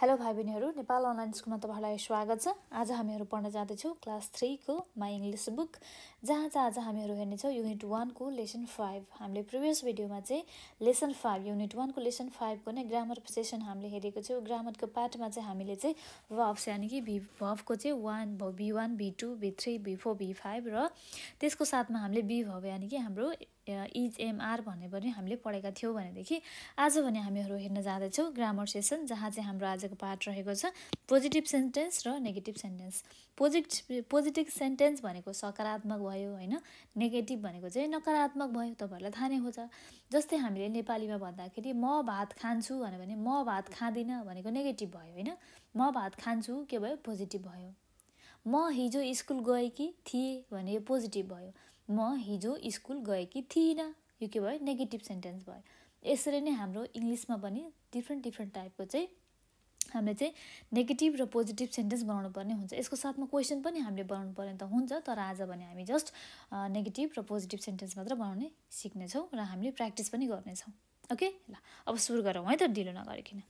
hello भाइ बहिनीहरू Nepal online स्कुलमा तपाईँहरूलाई स्वागत छ आज हामीहरू पढ्न जाँदैछौँ क्लास थ्रीको माई इङ्ग्लिस बुक जहाँ चाहिँ आज हामीहरू हेर्नेछौँ युनिट वानको लेसन फाइभ हामीले प्रिभियस भिडियोमा चाहिँ लेसन फाइभ युनिट वानको लेसन फाइभको नै ग्रामर सेसन हामीले हेरेको छौँ ग्रामरको पार्टमा चाहिँ हामीले चाहिँ भब्स यानि कि भी भबको चाहिँ one V one V two V three V four V five र त्यसको साथमा हामीले बी भव यानि कि हाम्रो इजएमआर भन्ने पनि हामीले पढेका थियौँ भनेदेखि आज भने हामीहरू हेर्न जाँदैछौँ ग्रामर सेसन जहाँ चाहिँ हाम्रो आजको पाठ रहेको छ पोजिटिभ सेन्टेन्स र negative sentence positive positive sentence भनेको सकारात्मक भयो होइन नेगेटिभ भनेको चाहिँ नकारात्मक भयो तपाईँहरूलाई थाहा नै हुन्छ जस्तै हामीले नेपालीमा भन्दाखेरि म भात खान्छु भन्यो भने म भात खाँदिनँ भनेको नेगेटिभ भयो होइन म भात खान्छु के भयो पोजिटिभ भयो म हिजो स्कुल गएँ कि थिएँ भने पोजिटिभ भयो म हिजो स्कुल गएकी थिइनँ यो के भयो नेगेटिभ सेन्टेन्स भयो यसरी नै हाम्रो इङ्ग्लिसमा पनि डिफ्रेन्ट डिफ्रेन्ट टाइपको चाहिँ हामीले चाहिँ नेगेटिभ र पोजिटिभ सेन्टेन्स बनाउनु पर्ने हुन्छ यसको साथमा क्वेसन पनि हामीले बनाउनु पर्ने त हुन्छ तर आज भने हामी जस्ट नेगेटिभ र पोजिटिभ सेन्टेन्स मात्र बनाउने सिक्नेछौँ र हामीले प्र्याक्टिस पनि गर्नेछौँ ओके ल अब सुरु गरौँ है त ढिलो नगरिकन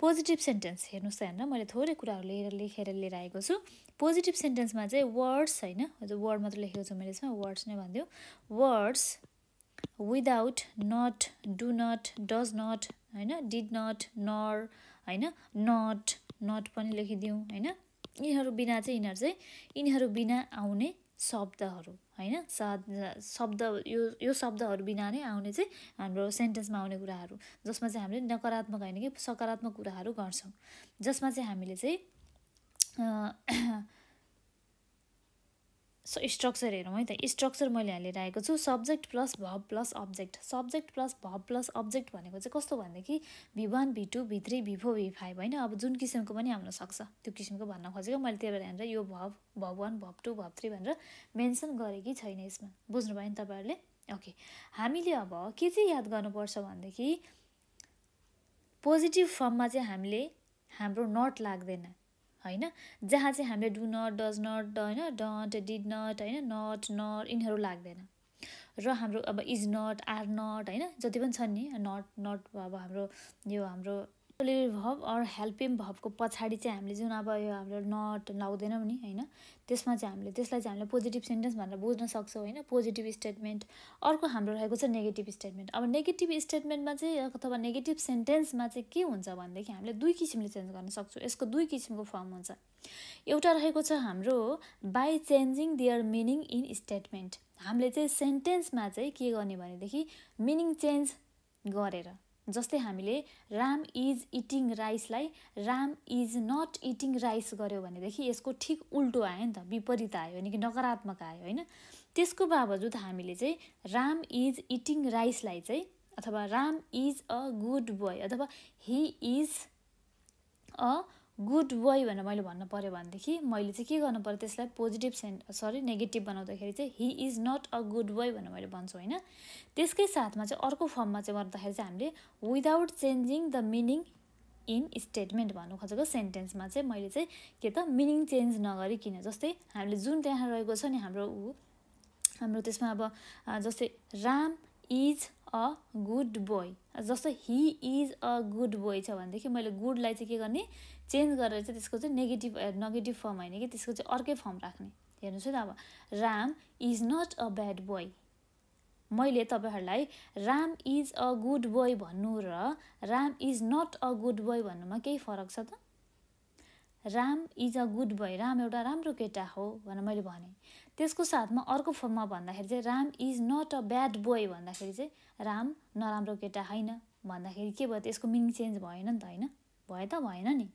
पोजिटिभ सेन्टेन्स हेर्नुहोस् त हेर्न मैले थोरै कुराहरू लिएर लेखेर लिएर आएको छु पोजिटिभ सेन्टेन्समा चाहिँ वर्ड्स होइन वर्ड मात्र लेखेको छु मैले यसमा वर्ड्स नै भनिदियो words without not do not does not होइन डिड नट नर होइन नट नट पनि लेखिदिउँ होइन यिनीहरू बिना चाहिँ यिनीहरू चाहिँ यिनीहरू बिना आउने शब्दहरू होइन शब्द यो यो शब्दहरू बिना नै आउने चाहिँ हाम्रो सेन्टेन्समा आउने कुराहरू जसमा चाहिँ हामीले नकारात्मक होइन कि सकारात्मक कुराहरू गर्छौँ जसमा चाहिँ हामीले चाहिँ सो स्ट्रक्चर हेरौँ है त स्ट्रक्चर मैले हालेर आएको छु subject plus verb plus object subject plus verb plus object भनेको चाहिँ कस्तो भनेदेखि V one V two V three V four V five होइन अब जुन किसिमको पनि आउनसक्छ त्यो किसिमको भन्न खोजेको मैले त्यही भएर यहाँनिर यो verb verb one verb two verb three भनेर मेन्सन गरेँ कि छैन यसमा बुझ्नु भयो नि तपाईँहरूले ओके हामीले अब के चाहिँ याद गर्नुपर्छ भनेदेखि पोजिटिभ फर्ममा चाहिँ हामीले हाम्रो नट लाग्दैन होइन जहाँ चाहिँ हामीले डु नट डज नट होइन डन्ट डिड नट होइन नट नट यिनीहरू लाग्दैन र हाम्रो अब इज नट आर नट होइन जति पनि छन् नि नट नट अब हाम्रो यो हाम्रो भब अर हेल्पिङ भबको पछाडि चाहिँ हामीले जुन अब यो हाम्रो नट लाउँदैनौँ नि होइन त्यसमा चाहिँ हामीले त्यसलाई चाहिँ हामीले पोजिटिभ सेन्टेन्स भनेर बुझ्न सक्छौँ होइन पोजिटिभ स्टेटमेन्ट अर्को हाम्रो रहेको छ नेगेटिभ स्टेटमेन्ट अब नेगेटिभ स्टेटमेन्टमा चाहिँ अथवा नेगेटिभ सेन्टेन्समा चाहिँ के हुन्छ भनेदेखि हामीले दुई किसिमले चेन्ज गर्न सक्छौँ यसको दुई किसिमको फर्म हुन्छ एउटा रहेको छ हाम्रो by changing their meaning in statement हामीले चाहिँ सेन्टेन्समा चाहिँ के गर्ने भनेदेखि मिनिङ चेन्ज गरेर जस्तै हामीले राम इज इटिङ राइसलाई Ram is not eating rice गऱ्यौँ भनेदेखि यसको ठिक उल्टो आयो नि त विपरीत आयो यानि कि नकारात्मक आयो होइन त्यसको बावजुद हामीले चाहिँ राम इज इटिङ राइसलाई चाहिँ अथवा Ram is a good boy अथवा he is a good boy भनेर मैले भन्नु पऱ्यो भनेदेखि मैले चाहिँ के गर्नु पऱ्यो त्यसलाई पोजिटिभ सेन्ट सरी नेगेटिभ बनाउँदाखेरि चाहिँ he is not a good boy भनेर मैले भन्छु होइन त्यसकै साथमा चाहिँ अर्को फर्ममा चाहिँ गर्दाखेरि चाहिँ हामीले without changing the meaning in statement भन्नु खोजेको सेन्टेन्समा चाहिँ मैले चाहिँ के त मिनिङ चेन्ज नगरिकन जस्तै हामीले जुन त्यहाँ रहेको छ नि हाम्रो ऊ हाम्रो त्यसमा अब जस्तै Ram is a good boy जस्तो he is a good boy छ भनेदेखि मैले गुडलाई चाहिँ के गर्ने चेन्ज गरेर चाहिँ त्यसको चाहिँ नेगेटिभ नेगेटिभ फर्म होइन कि त्यसको चाहिँ अर्कै फर्म राख्ने हेर्नुहोस् है त अब Ram is not a bad boy मैले तपाईँहरूलाई Ram is a good boy भन्नु र Ram is not a good boy भन्नुमा केही फरक छ त Ram is a good boy Ram एउटा राम्रो केटा हो भनेर मैले भने त्यसको साथमा अर्को फर्ममा भन्दाखेरि चाहिँ Ram is not a bad boy भन्दाखेरि चाहिँ राम नराम्रो केटा होइन भन्दाखेरि के भयो त्यसको मिनिङ चेन्ज भएन नि त होइन भयो त भएन नि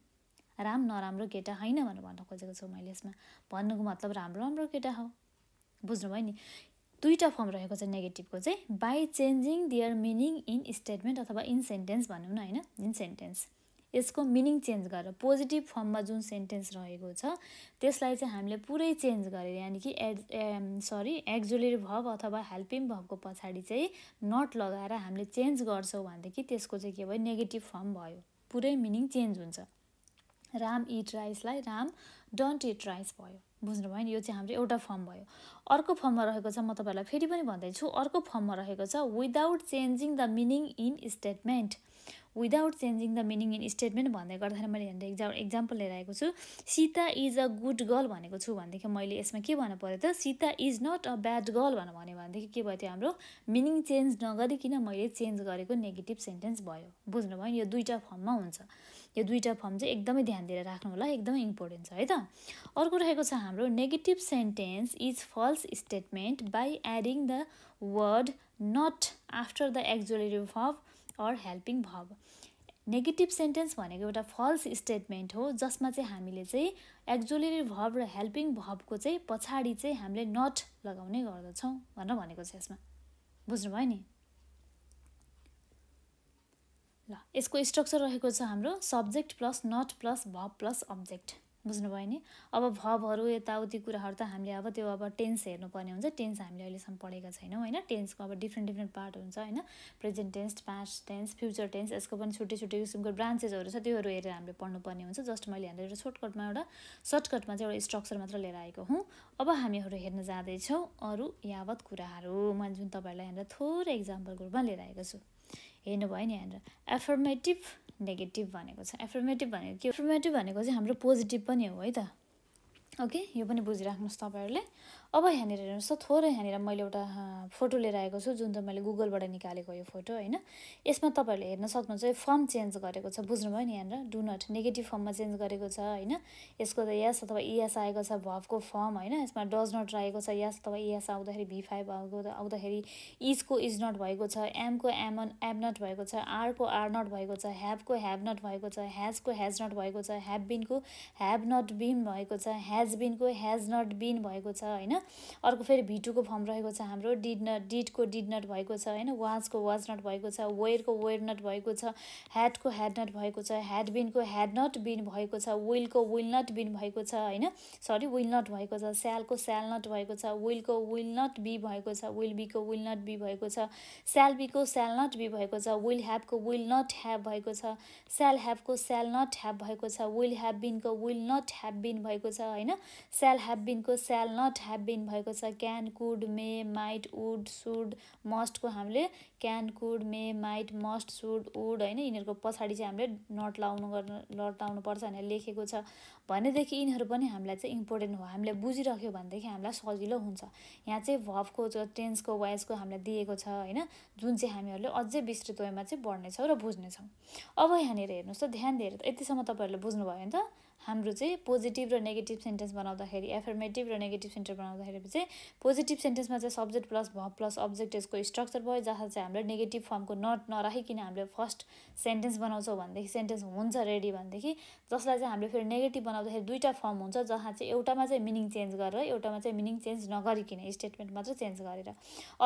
राम नराम्रो केटा होइन भनेर भन्न खोजेको छु मैले यसमा भन्नुको मतलब राम्रो राम्रो केटा हो बुझ्नुभयो नि दुईवटा फर्म रहेको छ नेगेटिभको चाहिँ by changing their meaning in statement अथवा इन सेन्टेन्स भनौँ न होइन इन सेन्टेन्स यसको मिनिङ चेन्ज गरेर पोजिटिभ फर्ममा जुन सेन्टेन्स रहेको छ त्यसलाई चाहिँ हामीले पुरै चेन्ज गरेर यानि कि एड सरी एक्जुलेरी भब अथवा हेल्पिङ भबको पछाडि चाहिँ नट लगाएर हामीले चेन्ज गर्छौँ भनेदेखि त्यसको चाहिँ के भयो नेगेटिभ फर्म भयो पुरै मिनिङ चेन्ज हुन्छ राम इट राइसलाई राम डन्ट इट राइस भयो बुझ्नुभयो नि यो चाहिँ हाम्रो एउटा फर्म भयो अर्को फर्ममा रहेको छ म तपाईँहरूलाई फेरि पनि भन्दैछु अर्को फर्ममा रहेको छ without changing the meaning in statement without changing the meaning in statement भन्दै गर्दाखेरि मैले यहाँनिर एक्जा एक्जाम्पल लिएर आएको छु Sita is a good girl भनेको छु भनेदेखि मैले यसमा के भन्नु पऱ्यो त Sita is not a bad girl भनेर भन्यो भनेदेखि के भयो त्यो हाम्रो मिनिङ चेन्ज नगरिकन मैले चेन्ज गरेको नेगेटिभ सेन्टेन्स भयो बुझ्नुभयो यो दुईवटा फर्ममा हुन्छ यो दुईवटा फर्म चाहिँ एकदमै ध्यान दिएर राख्नु होला एकदमै इम्पोर्टेन्ट छ है त अर्को रहेको छ हाम्रो negative sentence is false statement by adding the word not after the auxiliary verb or helping verb negative sentence भनेको एउटा फल्स स्टेटमेन्ट हो जसमा चाहिँ हामीले चाहिँ एक्जोलेरी भब र हेल्पिङ भबको चाहिँ पछाडि चाहिँ हामीले नट लगाउने गर्दछौँ भनेर भनेको छ यसमा बुझ्नुभयो नि ल यसको स्ट्रक्चर रहेको छ हाम्रो subject plus not plus verb plus object बुझ्नुभयो नि अब भबहरू यताउति कुराहरू त हामीले अब त्यो अब टेन्स हेर्नुपर्ने हुन्छ टेन्स हामीले अहिलेसम्म पढेका छैनौँ होइन टेन्सको अब डिफ्रेन्ट डिफ्रेन्ट पार्ट हुन्छ होइन present tense past tense future tense यसको पनि छुट्टै छुट्टै किसिमको ब्रान्चेसहरू छ त्योहरू हेरेर हामीले पढ्नुपर्ने हुन्छ जस्ट मैले हामीले एउटा सर्टकटमा एउटा सर्टकटमा चाहिँ एउटा स्ट्रक्चर मात्र लिएर आएको हुँ अब हामीहरू हेर्न जाँदैछौँ अरू यावत कुराहरू मैले जुन तपाईँहरूलाई यहाँनिर थोरै इक्जाम्पलको रूपमा लिएर आएको छु हेर्नुभयो नि यहाँनिर एफर्मेटिभ नेगेटिभ भनेको छ एफर्मेटिभ भनेको के एफर्मेटिभ भनेको चाहिँ हाम्रो पोजिटिभ पनि हो है त ओके यो पनि बुझिराख्नुहोस् तपाईँहरूले अब यहाँनिर हेर्नुहोस् त थोरै यहाँनिर मैले एउटा फोटो लिएर आएको छु जुन चाहिँ मैले गुगलबाट निकालेको यो फोटो होइन यसमा तपाईँहरूले हेर्न सक्नुहुन्छ यो फर्म चेन्ज गरेको छ बुझ्नुभयो नि यहाँनिर डु नट नेगेटिभ फर्ममा चेन्ज गरेको छ होइन यसको त यस अथवा इएस आएको छ भबको फर्म होइन यसमा डज नट रहेको छ यस अथवा इएस आउँदाखेरि भी फाइभ आएको आउँदाखेरि इजको इज नट भएको छ एमको एमन एम नट भएको छ आरको आर नट भएको छ ह्याभको ह्याभ नट भएको छ ह्याजको ह्याज नट भएको छ ह्याभ बिनको ह्याभ नट बिन भएको छ ह्याज बिनको ह्याज नट बिन भएको छ होइन अर्को फेरि भिटुको फर्म रहेको छ हाम्रो डिड नट डिडको डिड नट भएको छ होइन वाजको वाज नट भएको छ वेयरको वेयर नट भएको छ ह्याडको ह्याड नट भएको छ ह्याड बिनको ह्याड नट बिन भएको छ विलको विल नट बिन भएको छ होइन सरी विल नट भएको छ स्यालको स्याल नट भएको छ विलको विल नट बी भएको छ विल बीको विल नट बी भएको छ स्याल बीको स्याल नट बी भएको छ विल ह्याभको विल नट ह्याभ भएको छ स्याल ह्याभको स्याल नट ह्याभ भएको छ विल ह्याभ बिनको विल नट ह्याभ बिन भएको छ होइन स्याल ह्याभ बिनको स्याल नट ह्याभ बिन इन भएको छ can could may might would should मस्टको हामीले can could may might must should would होइन यिनीहरूको पछाडि चाहिँ हामीले नट लाउनु गर्नु नट पर्छ भनेर लेखेको छ भनेदेखि यिनीहरू पनि हामीलाई चाहिँ इम्पोर्टेन्ट हो हामीले बुझिरह्यो भनेदेखि हामीलाई सजिलो हुन्छ यहाँ चाहिँ भबको टेन्सको वाइजको हामीलाई दिएको छ होइन जुन चाहिँ हामीहरूले अझै विस्तृत वेमा चाहिँ बढ्नेछौँ र बुझ्नेछौँ अब यहाँनिर हेर्नुहोस् त ध्यान दिएर त यतिसम्म तपाईँहरूले बुझ्नुभयो नि त हाम्रो चाहिँ पोजिटिभ र नेगेटिभ सेन्टेन्स बनाउँदाखेरि एफर्मेटिभ र नेगेटिभ सेन्टेन्स बनाउँदाखेरि चाहिँ पोजिटिभ सेन्टेन्समा चाहिँ सब्जेक्ट प्लस भ प्लस अब्जेक्ट यसको स्ट्रक्चर भयो जहाँ चाहिँ हामीले नेगेटिभ फर्मको नट नराखिकन हामीले फर्स्ट सेन्टेन्स बनाउँछौँ भनेदेखि सेन्टेन्स हुन्छ रेडी भनेदेखि जसलाई चाहिँ हामीले फेरि नेगेटिभ बनाउँदाखेरि दुईवटा फर्म हुन्छ जहाँ चाहिँ एउटामा चाहिँ मिनिङ चेन्ज गरेर एउटामा चाहिँ मिनिङ चेन्ज नगरिकन स्टेटमेन्ट मात्र चेन्ज गरेर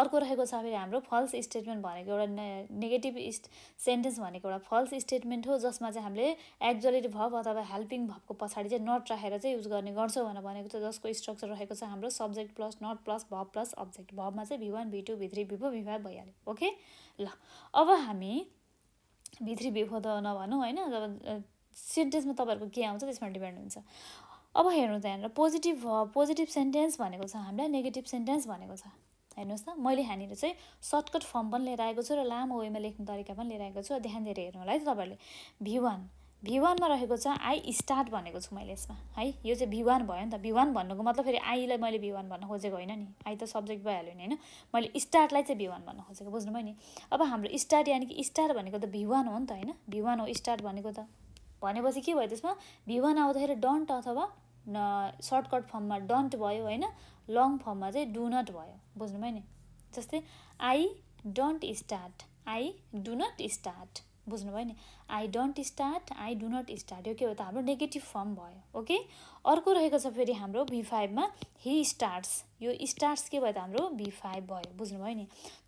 अर्को रहेको छ फेरि हाम्रो फल्स स्टेटमेन्ट भनेको एउटा नेगेटिभ सेन्टेन्स भनेको एउटा फल्स स्टेटमेन्ट हो जसमा चाहिँ हामीले एक्जलेट भ अथवा हेल्पिङ भ हपको पछाडि चाहिँ नट राखेर चाहिँ युज गर्ने गर्छौँ भनेर भनेको छ जसको स्ट्रक्चर रहेको छ हाम्रो subject plus not plus verb plus object भबमा चाहिँ V one V two V three V four भइहाल्यो ओके ल अब हामी भी थ्री भी फोर त नभनौँ होइन जब सेन्टेन्समा तपाईँहरूको के आउँछ त्यसमा डिपेन्ड हुन्छ अब हेर्नु त यहाँनिर पोजिटिभ भ पोजिटिभ सेन्टेन्स भनेको छ हामीलाई नेगेटिभ सेन्टेन्स भनेको छ हेर्नुहोस् त मैले यहाँनिर चाहिँ सर्टकट फर्म पनि लिएर आएको छु र लामो वेमा लेख्ने तरिका पनि लिएर आएको छु ध्यान दिएर हेर्नु होला है तपाईँहरूले भी वान भिवानमा रहेको छ आई स्टार्ट भनेको छु मैले यसमा है यो चाहिँ भिवान भयो नि त भिवान भन्नुको मतलब फेरि आईलाई मैले भिवान भन्न खोजेको होइन नि आई त सब्जेक्ट भइहाल्यो नि होइन मैले स्टार्टलाई चाहिँ भिवान भन्न खोजेको बुझ्नु भयो नि अब हाम्रो स्टार्ट यानि कि स्टार्ट भनेको त भिवान हो नि त होइन भिवान हो स्टार्ट भनेको त भनेपछि के भयो त्यसमा भिवान आउँदाखेरि डन्ट अथवा सर्टकट फर्ममा डन्ट भयो होइन लङ फर्ममा चाहिँ डु नट भयो बुझ्नुभयो नि जस्तै I don't start I do not start बुझ्नुभयो नि I don't start I do not start यो के हो त हाम्रो नेगेटिभ फर्म भयो ओके अर्को रहेको छ फेरि हाम्रो भी फाइभमा हि स्टार्ट्स यो स्टार्ट्स के भयो त हाम्रो भी फाइभ भयो बुझ्नुभयो नि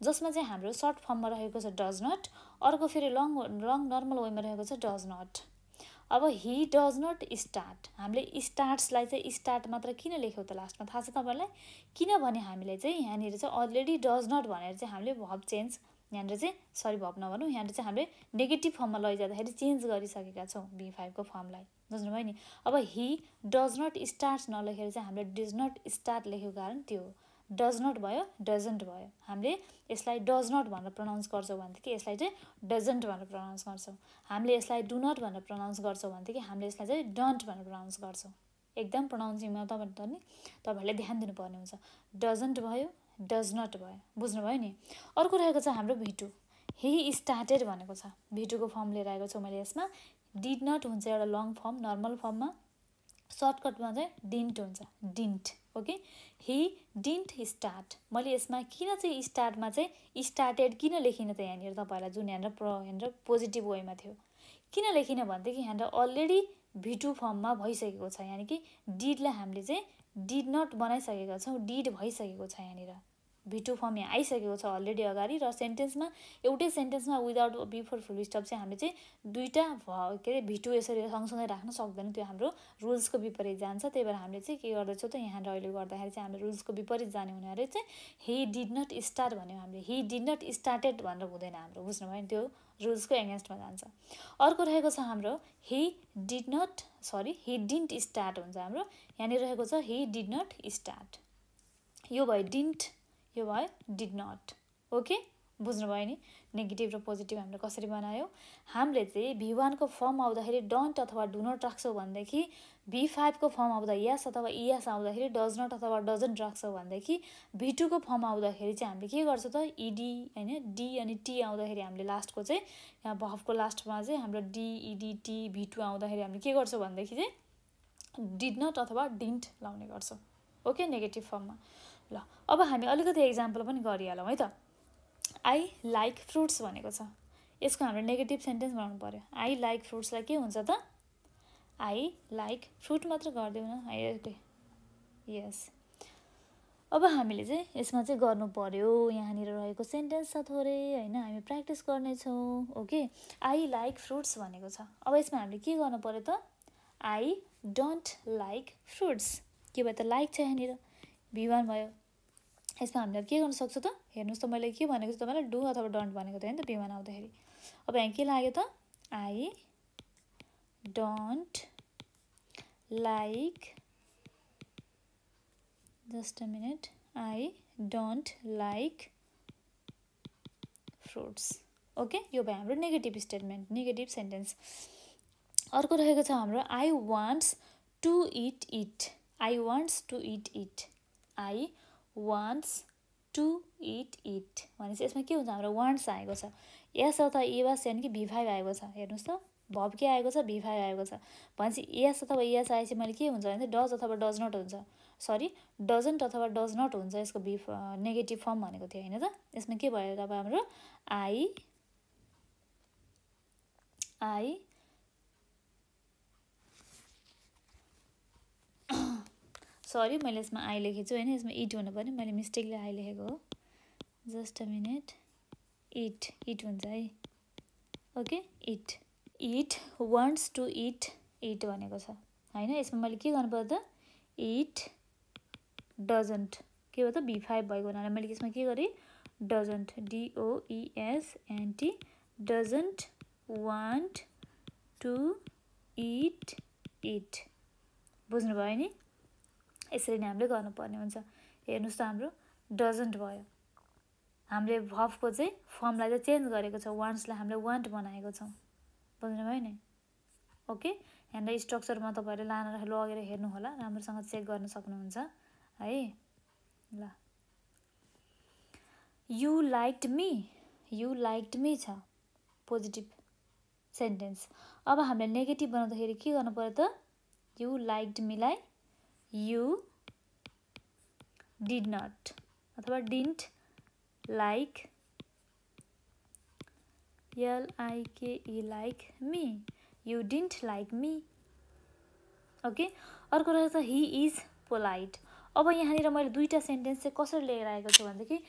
जसमा चाहिँ हाम्रो सर्ट फर्ममा रहेको छ डज नट अर्को फेरि लङ लङ नर्मल वेमा रहेको छ डज नट अब हि डज नट स्टार्ट हामीले स्टार्ट्सलाई चाहिँ स्टार्ट मात्र किन लेख्यौँ त लास्टमा थाहा छ तपाईँलाई किनभने हामीले चाहिँ यहाँनिर चाहिँ अलरेडी डज नट भनेर चाहिँ हामीले भब चेन्ज यहाँनिर चाहिँ सरी भप नभनौँ यहाँनिर चाहिँ हामीले नेगेटिभ फर्ममा लैजाँदाखेरि चेन्ज गरिसकेका छौँ बी फाइभको फर्मलाई बुझ्नुभयो नि अब हि डज नट स्टार्ट नलेखेर चाहिँ हामीले डिज नट स्टार्ट लेखेको कारण त्यो डज नट भयो डजन्ट भयो हामीले यसलाई डज नट भनेर प्रनाउन्स गर्छौँ भनेदेखि यसलाई चाहिँ डजन्ट भनेर प्रनाउन्स गर्छौँ हामीले यसलाई डु नट भनेर प्रनाउन्स गर्छौँ भनेदेखि हामीले यसलाई चाहिँ डन्ट भनेर प्रनाउन्स गर्छौँ एकदम प्रनाउन्सिङमा तपाईँ तपाईँहरूले ध्यान दिनुपर्ने हुन्छ डजन्ट भयो डज नट भयो बुझ्नुभयो नि अर्को रहेको छ हाम्रो भिटु हि स्टार्टेड भनेको छ भिटुको फर्म लिएर आएको छु मैले यसमा डिड नट हुन्छ एउटा लङ फर्म नर्मल फर्ममा सर्टकटमा चाहिँ डिन्ट हुन्छ didn't okay he didn't start मैले यसमा किन चाहिँ स्टार्टमा चाहिँ स्टार्टेड किन लेखिनँ त यहाँनिर तपाईँहरूलाई जुन यहाँनिर प्र यहाँनिर पोजिटिभ वेमा थियो किन लेखिनँ भनेदेखि यहाँनिर अलरेडी भिटु फर्ममा भइसकेको छ यानि कि डिडलाई हामीले चाहिँ डिड नट बनाइसकेका छौँ डिड भइसकेको छ यहाँनिर भिटु फर्म यहाँ आइसकेको छ अलरेडी अगाडि र सेन्टेन्समा एउटै सेन्टेन्समा विदाउट बिफोर फुल स्टप चाहिँ हामीले चाहिँ दुईवटा भ के अरे भिटु यसरी सँगसँगै राख्न सक्दैन त्यो हाम्रो रुल्सको विपरीत जान्छ त्यही भएर हामीले चाहिँ के गर्दैछौँ त यहाँ अहिले गर्दाखेरि चाहिँ हामीले रुल्सको विपरीत जाने हुनाले चाहिँ हि डिड नट स्टार्ट भन्यो हामीले हि डिड नट स्टार्टेड भनेर हुँदैन हाम्रो बुझ्नुभयो त्यो रुल्सको एगेन्स्टमा जान्छ अर्को रहेको छ हाम्रो he did not sorry he didn't start हुन्छ हाम्रो यहाँनिर रहेको छ हि डिड नट स्टार्ट यो भयो डिन्ट यो भयो डिड नट ओके बुझ्नुभयो नि नेगेटिभ र पोजिटिभ हामीले कसरी बनायो हामीले चाहिँ भी वानको फर्म आउँदाखेरि डन्ट अथवा डु नट राख्छौँ भनेदेखि भी फाइभको फर्म आउँदा यस अथवा इएस आउँदाखेरि डज नट अथवा डजन्ट राख्छौँ भनेदेखि भी टूको फर्म आउँदाखेरि चाहिँ हामीले के गर्छौँ त इडी e होइन डी अनि टी आउँदाखेरि हामीले लास्टको चाहिँ यहाँ भफको लास्टमा चाहिँ हाम्रो डिइडी टी भी टू आउँदाखेरि हामीले के गर्छौँ भनेदेखि चाहिँ डिड नट अथवा डिन्ट लाउने गर्छौँ ओके नेगेटिभ फर्ममा ल अब हामी अलिकति एक्जाम्पल पनि गरिहालौँ है त आई लाइक फ्रुट्स भनेको छ यसको हाम्रो नेगेटिभ सेन्टेन्स बनाउनु पऱ्यो आई लाइक फ्रुट्सलाई के हुन्छ त आई लाइक फ्रुट मात्र गरिदिउँ न आई यस अब हामीले चाहिँ यसमा चाहिँ गर्नु पऱ्यो यहाँनिर रहेको सेन्टेन्स छ थोरै होइन हामी प्र्याक्टिस गर्नेछौँ ओके आई लाइक फ्रुट्स भनेको छ अब यसमा हामीले के गर्नु पऱ्यो त आई डोन्ट लाइक फ्रुट्स के भयो त लाइक छ यहाँनिर भिवान भयो यसमा हामीले के गर्न सक्छ त हेर्नुहोस् त मैले के भनेको छु तपाईँलाई डु अथवा डन्ट भनेको थिएँ नि त बिमान आउँदाखेरि अब यहाँ के लाग्यो त I don't like just a minute I don't like fruits okay यो भयो हाम्रो नेगेटिभ स्टेटमेन्ट नेगेटिभ सेन्टेन्स अर्को रहेको छ हाम्रो I wants to eat it I wants to eat it I wants to eat it भनेपछि यसमा के हुन्छ हाम्रो वान्ट्स आएको छ यस अथवा इवास यानि कि भी आएको छ हेर्नुहोस् त भब के आएको छ भी आएको छ भनेपछि यस अथवा यस आएपछि मैले के हुन्छ भने डज अथवा डज नट हुन्छ सरी डजन्ट अथवा डज नट हुन्छ यसको भि नेगेटिभ फर्म भनेको थियो होइन त यसमा के भयो तपाईँ हाम्रो आई आई सरी मैले यसमा आई लेखेको छु होइन यसमा इट हुनुपर्ने मैले मिस्टेकले आई लेखेको हो just a minute it it हुन्छ है okay it it wants to eat it भनेको छ होइन यसमा मैले के गर्नुपर्छ त इट डजन्ट के भयो त बी फाइभ भएको हुनाले मैले यसमा के गरेँ doesn't D O E S N T doesn't want to eat it बुझ्नुभयो नि यसरी नै हामीले गर्नुपर्ने हुन्छ हेर्नुहोस् त हाम्रो डजन्ट भयो हामीले भफको चाहिँ फर्मलाई चाहिँ चेन्ज गरेको छ वान्ट्सलाई हामीले वान्ट बनाएको छौँ बुझ्नुभयो नि ओके यहाँनिर स्ट्रक्चरमा तपाईँहरूले लान लगेर हेर्नु होला राम्रोसँग चेक गर्न सक्नुहुन्छ है ल you liked me you liked me छ पोजिटिभ सेन्टेन्स अब हामीले नेगेटिभ बनाउँदाखेरि के गर्नु पऱ्यो त यु लाइक्ड मीलाई यु डिड नट अथवा didn't like L I K E like me you didn't like me okay अर्को रहेछ हि इज पोलाइट अब यहाँनिर मैले दुईवटा सेन्टेन्स चाहिँ कसरी लिएर आएको छु भनेदेखि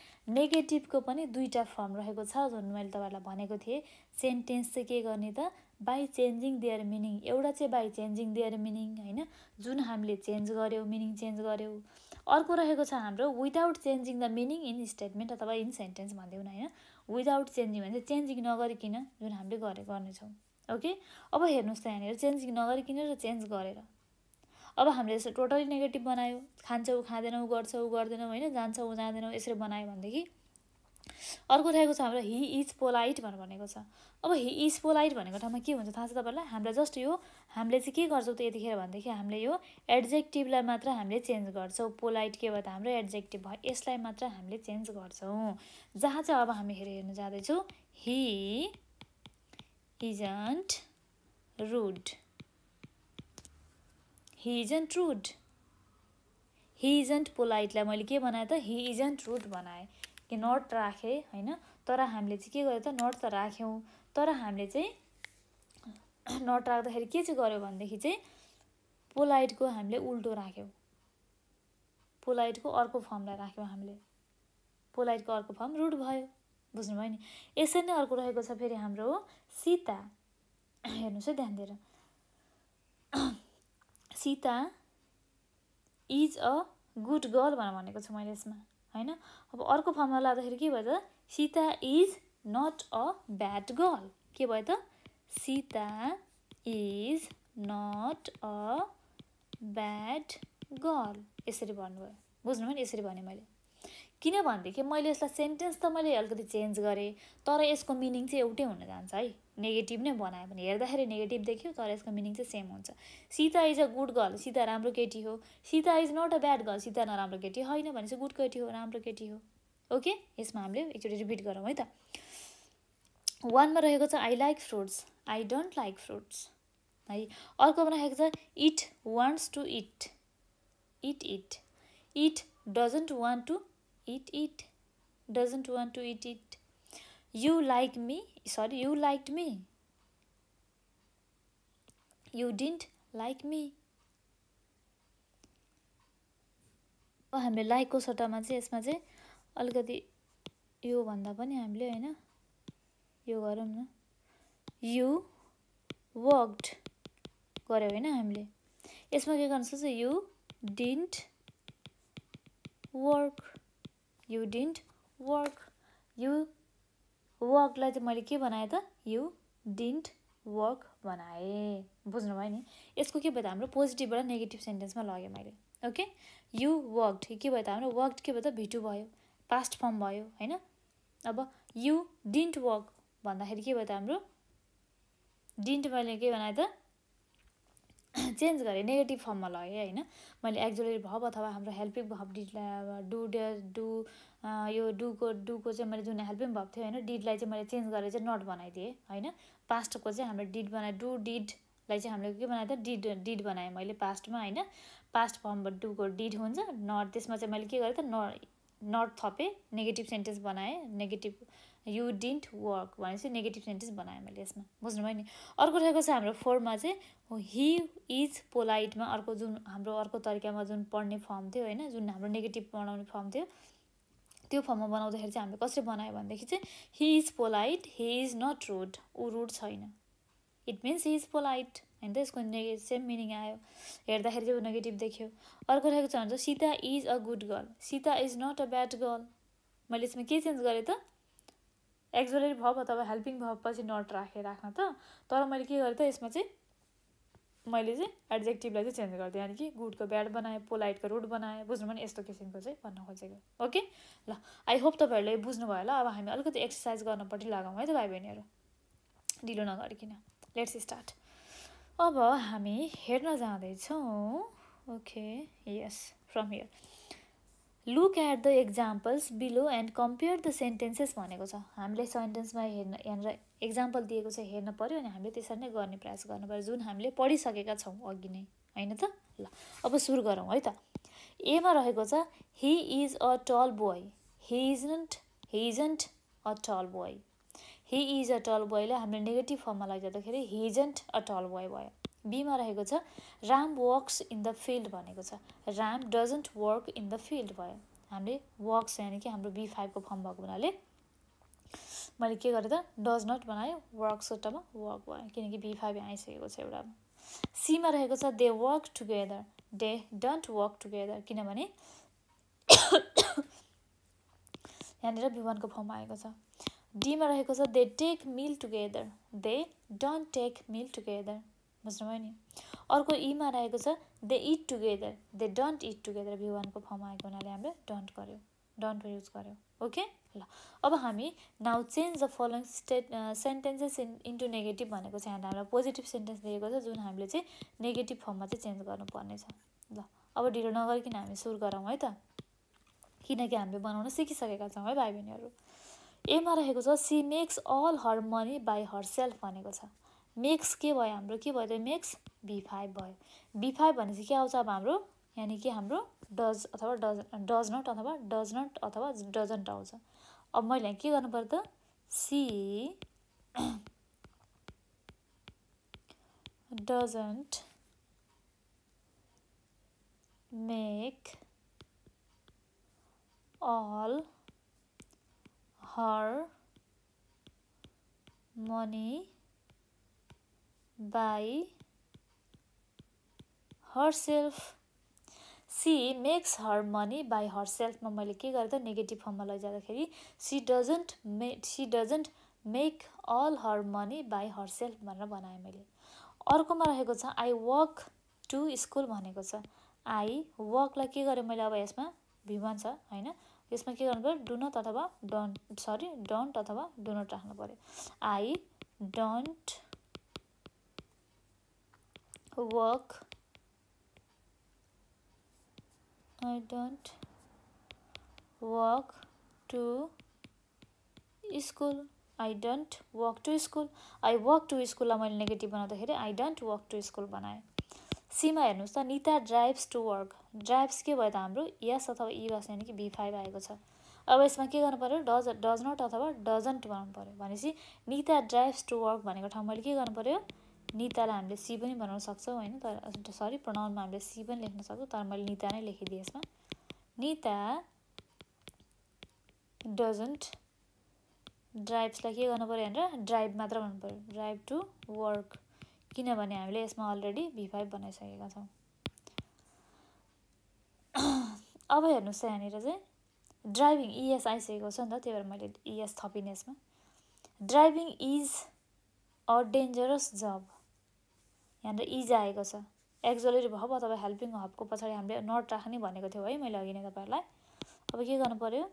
नेगेटिभको पनि दुईवटा फर्म रहेको छ जुन मैले तपाईँहरूलाई भनेको थिएँ सेन्टेन्स चाहिँ के गर्ने त बाई चेन्जिङ देयर मिनिङ एउटा चाहिँ बाई चेन्जिङ देयर मिनिङ होइन जुन हामीले चेन्ज गऱ्यौँ मिनिङ चेन्ज गऱ्यौँ अर्को रहेको छ हाम्रो without changing the meaning in statement अथवा इन सेन्टेन्स भनिदिउँ न होइन विदाउट चेन्जिङ भने चाहिँ चेन्जिङ नगरिकन जुन हामीले गरे गर्नेछौँ ओके अब हेर्नुहोस् त यहाँनिर चेन्जिङ नगरिकन र चेन्ज गरेर अब हामीले यसो टोटली नेगेटिभ बनायो खान्छौँ खाँदैनौँ गर्छौँ गर्दैनौँ होइन जान्छौँ जाँदैनौँ यसरी बनायो भनेदेखि अर्को रहेको छ हाम्रो हि इज पोलाइट भनेर भनेको छ अब हि इज पोलाइट भनेको ठाउँमा के हुन्छ थाहा छ तपाईँलाई हामीलाई जस्ट यो हामीले चाहिँ के गर्छौँ त यतिखेर भनेदेखि हामीले यो एड्जेक्टिभलाई मात्र हामीले चेन्ज गर्छौँ पोलाइट के भयो त हाम्रो एड्जेक्टिभ भयो यसलाई मात्र हामीले चेन्ज गर्छौँ जहाँ चाहिँ अब हामी हेरेर हेर्नु जाँदैछौँ he isn't rude he isn't rude he isn't पोलाइटलाई मैले के बनाएँ त हि इजन्ट रुड बनाएँ कि नट राखेँ होइन तर हामीले चाहिँ के गर्यो त नट त राख्यौँ तर हामीले चाहिँ नट राख्दाखेरि के चाहिँ गर्यो भनेदेखि चाहिँ पोलाइटको हामीले उल्टो राख्यौँ पोलाइटको अर्को फर्मलाई राख्यौँ हामीले पोलाइटको अर्को फर्म रुट भयो बुझ्नुभयो नि यसरी नै अर्को रहेको छ फेरि हाम्रो सीता हेर्नुहोस् है ध्यान दिएर Sita is a good girl भनेर भनेको छु मैले यसमा होइन अब अर्को फर्ममा लाँदाखेरि के भयो त Sita is not a bad girl के भयो त Sita is not a bad girl यसरी भन्नुभयो बुझ्नुभयो नि यसरी भने मैले किनभनेदेखि मैले यसलाई सेन्टेन्स त मैले अलिकति चेन्ज गरेँ तर यसको मिनिङ चाहिँ एउटै हुन जान्छ है नेगेटिभ नै बनायो भने हेर्दाखेरि नेगेटिभ देख्यो तर यसको मिनिङ चाहिँ सेम हुन्छ Sita is a good girl Sita राम्रो केटी हो Sita is not a bad girl Sita नराम्रो केटी होइन भने चाहिँ गुड केटी हो राम्रो केटी हो ओके यसमा हामीले एकचोटि रिपिट गरौँ है त वानमा रहेको छ I like fruits I don't like fruits है अर्कोमा राखेको छ it wants to eat it it it doesn't want to eat it doesn't want to eat it you like me sorry you like me you didn't like me हामीले लाइकको सट्टामा चाहिँ यसमा चाहिँ अलिकति यो भन्दा पनि हामीले होइन यो गरौँ न यु वर्कड गऱ्यो होइन हामीले यसमा के गर्नु सक्छ you didn't work you didn't work you वर्कलाई चाहिँ मैले के बनाएँ त यु डिन्ट वर्क बनाएँ बुझ्नुभयो नि यसको के भयो त हाम्रो पोजिटिभबाट नेगेटिभ सेन्टेन्समा लगेँ मैले ओके यु वर्कड के भयो त हाम्रो वर्कड के भयो त भिटु भयो पास्ट फर्म भयो होइन अब यु डिन्ट वर्क भन्दाखेरि के भयो त हाम्रो डिन्ट मैले के बनाएँ त चेन्ज गरेँ नेगेटिभ फर्ममा लगेँ होइन मैले एक्जोलेट भब अथवा हाम्रो हेल्पिङ भब डिडलाई डु डु यो डुको डुको चाहिँ मैले जुन हेल्पिङ भब थियो होइन डिडलाई चाहिँ मैले चेन्ज गरेर चाहिँ नट बनाइदिएँ होइन पास्टको चाहिँ हामीले डिड बनाएँ डु डिडलाई चाहिँ हामीले के बनाएको थियो डिड डिड बनाएँ मैले पास्टमा होइन पास्ट फर्मबाट डुको डिड हुन्छ नट त्यसमा चाहिँ मैले के गरेँ त नट नट थपेँ नेगेटिभ सेन्टेन्स बनाएँ नेगेटिभ यु डिन्ट वर्क भनेपछि नेगेटिभ सेन्टेन्स बनाएँ मैले यसमा बुझ्नुभयो नि अर्को रहेको छ हाम्रो फोरमा चाहिँ हो हि इज पोलाइटमा अर्को जुन हाम्रो अर्को तरिकामा जुन पढ्ने फर्म थियो होइन जुन हाम्रो नेगेटिभ बनाउने फर्म थियो त्यो फर्ममा बनाउँदाखेरि चाहिँ हामीले कसरी बनायो भनेदेखि चाहिँ he is polite he is not rude ऊ रुड छैन it means he is polite होइन त यसको नेगे सेम मिनिङ आयो हेर्दाखेरि चाहिँ नेगेटिभ देख्यो अर्को रहेको छ चाहिँ Sita is a good girl Sita is not a bad girl मैले यसमा के चेन्ज गरेँ त एक्जोलेरी भब अथवा हेल्पिङ भब पछि नट राखेँ राख्न त तर मैले के गरेँ त यसमा चाहिँ मैले चाहिँ एड्जेक्टिभलाई चाहिँ चेन्ज गरिदिएँ यानि कि गुडको ब्याड बनाएँ पोलाइटको रुट बनाएँ बुझ्नु पनि यस्तो किसिमको चाहिँ भन्न खोजेको ओके ल आई होप तपाईँहरूले बुझ्नुभयो होला अब हामी अलिकति एक्सर्साइज गर्नपट्टि लगाउँ है त भाइ बहिनीहरू ढिलो नगरिकन लेट्स स्टार्ट अब हामी हेर्न जाँदैछौँ ओके यस from here look at the examples below and compare the sentences भनेको छ हामीले सेन्टेन्समा हेर्न यहाँनिर एक्जाम्पल दिएको छ हेर्न पऱ्यो अनि हामीले त्यसरी नै गर्ने प्रयास गर्नु पऱ्यो जुन हामीले पढिसकेका छौँ अघि नै होइन त ल अब सुरु गरौँ है त एमा रहेको छ he is a tall boy he isn't he isn't a tall boy he is a tall बोयलाई हामीले नेगेटिभ फर्ममा लैजाँदाखेरि he isn't a tall boy भयो बीमा रहेको छ Ram works in the field भनेको छ Ram doesn't work in the field भयो हामीले वर्क्स यानि कि हाम्रो बी फाइभको फर्म भएको हुनाले मैले के गरेँ त डज नट बनायो वर्क सट्टामा वर्क भयो किनकि बी फाइभ आइसकेको छ एउटामा सीमा रहेको छ they work together they don't work together किनभने यहाँनिर विमानको फर्म आएको छ डीमा रहेको छ they take meal together they don't take meal together बुझ्नुभयो नि अर्को इमा रहेको छ they eat together they don't eat together V वानको फर्म आएको हुनाले हामीले डन्ट गऱ्यो डन्ट युज गऱ्यो ओके ल अब हामी now change the following state sentences in into negative भनेको चाहिँ हामीले हामीलाई पोजिटिभ सेन्टेन्स दिएको छ जुन हामीले चाहिँ नेगेटिभ फर्ममा चाहिँ चेन्ज गर्नुपर्ने छ ल अब ढिलो नगरिकन हामी सुरु गरौँ है त किनकि हामीले बनाउन सिकिसकेका छौँ है भाइ बहिनीहरू एमा रहेको छ she makes all her money by herself भनेको छ मेक्स के भयो हाम्रो के भयो त मेक्स बी फाइभ भयो बी फाइभ भनेपछि के आउँछ अब हाम्रो यानि कि हाम्रो डज अथवा डज डज नट अथवा डज नट अथवा डजन्ट आउँछ अब मैले के गर्नु पर्यो त she doesn't make all her money by herself she makes her money by her सेल्फमा मैले के गरेँ त नेगेटिभ फर्ममा लैजाँदाखेरि she doesn't may she doesn't make all her money by herself भनेर बनाएँ मैले अर्कोमा रहेको छ आई वर्क टु स्कुल भनेको छ आई वर्कलाई के गरेँ मैले अब यसमा भिमान छ होइन यसमा के गर्नु पऱ्यो डुनट अथवा डन्ट सरी डन्ट अथवा डुनट राख्नु पऱ्यो I don't work I don't walk to school I don't walk to school I walk to स्कुललाई मैले नेगेटिभ बनाउँदाखेरि I don't walk to school बनाएँ सीमा हेर्नुहोस् त Nita drives to work drives के भयो त हाम्रो यस अथवा इ बस्यो यानि कि भी फाइभ आएको छ अब यसमा के गर्नु पऱ्यो डज डज नट अथवा डजन्ट बनाउनु पऱ्यो भनेपछि निता ड्राइभ्स टु वर्क भनेको ठाउँ मैले के गर्नु पऱ्यो नितालाई हामीले सी पनि बनाउन सक्छौँ होइन तर सरी प्रणाउनमा हामीले सी पनि लेख्न सक्छौँ तर मैले निता नै लेखिदिएँ यसमा निता डजन्ट ड्राइभ्सलाई के गर्नु पऱ्यो भनेर ड्राइभ मात्र भन्नु पऱ्यो ड्राइभ टु वर्क किनभने हामीले यसमा अलरेडी भी फाइभ बनाइसकेका छौँ अब हेर्नुहोस् त यहाँनिर चाहिँ ड्राइभिङ इएस e आइसकेको छ नि त त्यही भएर मैले इएस e थपिने यसमा driving is a dangerous job यहाँनिर इज आएको छ एक्जोलेटिभ हब अथवा हेल्पिङ हबको पछाडि हामीले नट राख्ने भनेको थियो है मैले अघि नै तपाईँहरूलाई अब के गर्नु पऱ्यो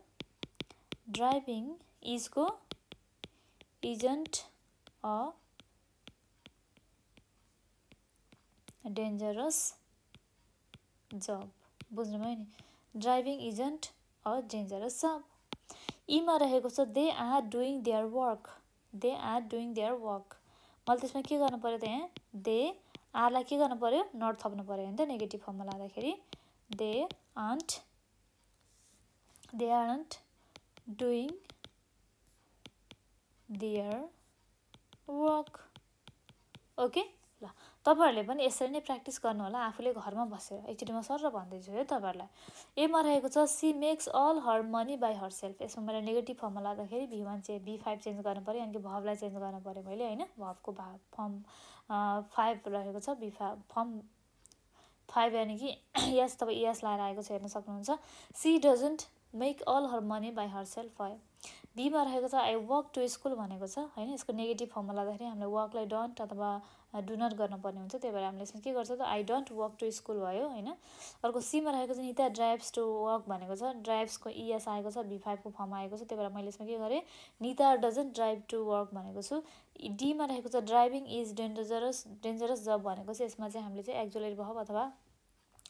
ड्राइभिङ इजको इजन्ट अ डेन्जरस जब बुझ्नुभयो नि driving isn't a dangerous job यीमा रहेको छ they are doing their work they are doing their work मैले त्यसमा के गर्नु पऱ्यो त यहाँ दे आरलाई के गर्नु पऱ्यो नट थप्नु पऱ्यो होइन त नेगेटिभ फर्ममा लाँदाखेरि they aren't they aren't doing their work okay ल तपाईँहरूले पनि यसरी नै प्र्याक्टिस गर्नु होला आफूले घरमा बसेर एकचोटि म सर र भन्दैछु है तपाईँहरूलाई एमा रहेको छ she makes all her money by herself यसमा मैले नेगेटिभ फर्ममा लाँदाखेरि भी वान चाहिँ बी फाइभ चेन्ज गर्नु पऱ्यो अनि कि भवलाई चेन्ज गर्नु पऱ्यो मैले होइन भबको भा फर्म फाइभ रहेको छ भी फाइभ फर्म फाइभ यानि कि यस तपाईँ यस लाएर आएको छ हेर्न सक्नुहुन्छ she doesn't make all her money by herself भयो बीमा रहेको छ आई वर्क टु स्कुल भनेको छ होइन यसको नेगेटिभ फर्ममा लाँदाखेरि हामीले वर्कलाई डन्ट अथवा डुनट गर्नुपर्ने हुन्छ त्यही भएर हामीले यसमा के गर्छ त I don't walk to school भयो होइन अर्को सीमा रहेको चाहिँ निता ड्राइभ्स टु वर्क भनेको छ ड्राइभ्सको इएस e आएको छ बी फाइभको फर्म आएको छ त्यही भएर मैले यसमा के गरेँ Nita doesn't drive to work भनेको छु डीमा रहेको छ driving is dangerous dangerous job भनेको छ यसमा चाहिँ हामीले चाहिँ एक्जुलेट भयो अथवा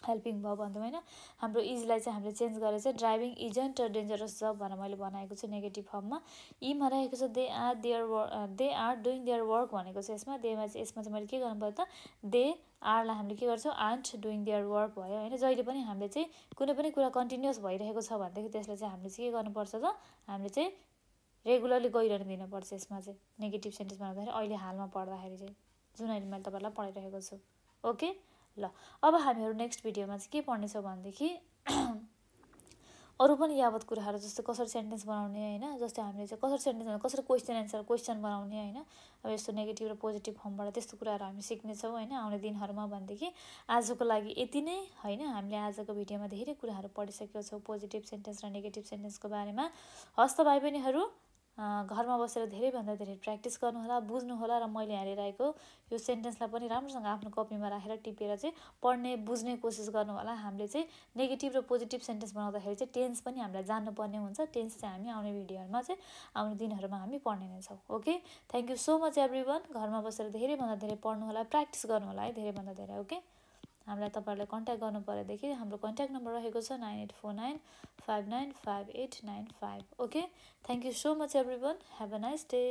हेल्पिङ भयो भन्दा होइन हाम्रो इजलाई चाहिँ हामीले चेन्ज गरेर चाहिँ ड्राइभिङ इजेन्ट डेन्जरस जब भनेर मैले बनाएको छु नेगेटिभ फर्ममा ईमा राखेको छ they are their work they are doing their work भनेको छ यसमा देमा चाहिँ यसमा चाहिँ मैले के गर्नु पर्यो त दे आरलाई हामीले के गर्छौँ आन्ट डुइङ देयर वर्क भयो होइन जहिले पनि हामीले चाहिँ कुनै पनि कुरा कन्टिन्युस भइरहेको छ भनेदेखि त्यसलाई चाहिँ हामीले चाहिँ के गर्नुपर्छ त हामीले चाहिँ रेगुलरली गइरहनु दिनुपर्छ यसमा चाहिँ नेगेटिभ सेन्टेन्स भन्दाखेरि अहिले हालमा पढ्दाखेरि चाहिँ जुन अहिले मैले तपाईँलाई पढाइरहेको छु ओके ल अब हामीहरू नेक्स्ट भिडियोमा चाहिँ के पढ्नेछौँ भनेदेखि अरू पनि यावत कुराहरू जस्तो कसरी सेन्टेन्स बनाउने होइन जस्तै हामीले चाहिँ कसरी सेन्टेन्स कसरी क्वेसन एन्सर क्वेसन बनाउने होइन अब यस्तो नेगेटिभ र पोजिटिभ फर्मबाट त्यस्तो कुराहरू हामी सिक्नेछौँ होइन आउने दिनहरूमा भनेदेखि आजको लागि यति नै होइन हामीले आजको भिडियोमा धेरै कुराहरू पढिसकेको छौँ पोजिटिभ सेन्टेन्स र नेगेटिभ सेन्टेन्सको बारेमा हस्त भाइ बहिनीहरू घरमा बसेर धेरैभन्दा धेरै प्र्याक्टिस गर्नुहोला बुझ्नुहोला र मैले यहाँ यो सेन्टेन्सलाई पनि राम्रोसँग आफ्नो कपीमा राखेर टिपेर चाहिँ पढ्ने बुझ्ने कोसिस गर्नु होला हामीले चाहिँ नेगेटिभ र पोजिटिभ सेन्टेन्स बनाउँदाखेरि चाहिँ टेन्स पनि हामीलाई जान्नुपर्ने हुन्छ टेन्स चाहिँ हामी आउने भिडियोहरूमा चाहिँ आउने दिनहरूमा हामी पढ्ने नै छौँ okay thank you so much everyone घरमा बसेर धेरैभन्दा धेरै पढ्नुहोला प्र्याक्टिस गर्नुहोला है धेरैभन्दा धेरै ओके हामीलाई तपाईँहरूले कन्ट्याक्ट गर्नु परेदेखि हाम्रो कन्ट्याक्ट नम्बर रहेको छ nine eight four nine five nine five eight nine five okay thank you so much everyone have a nice day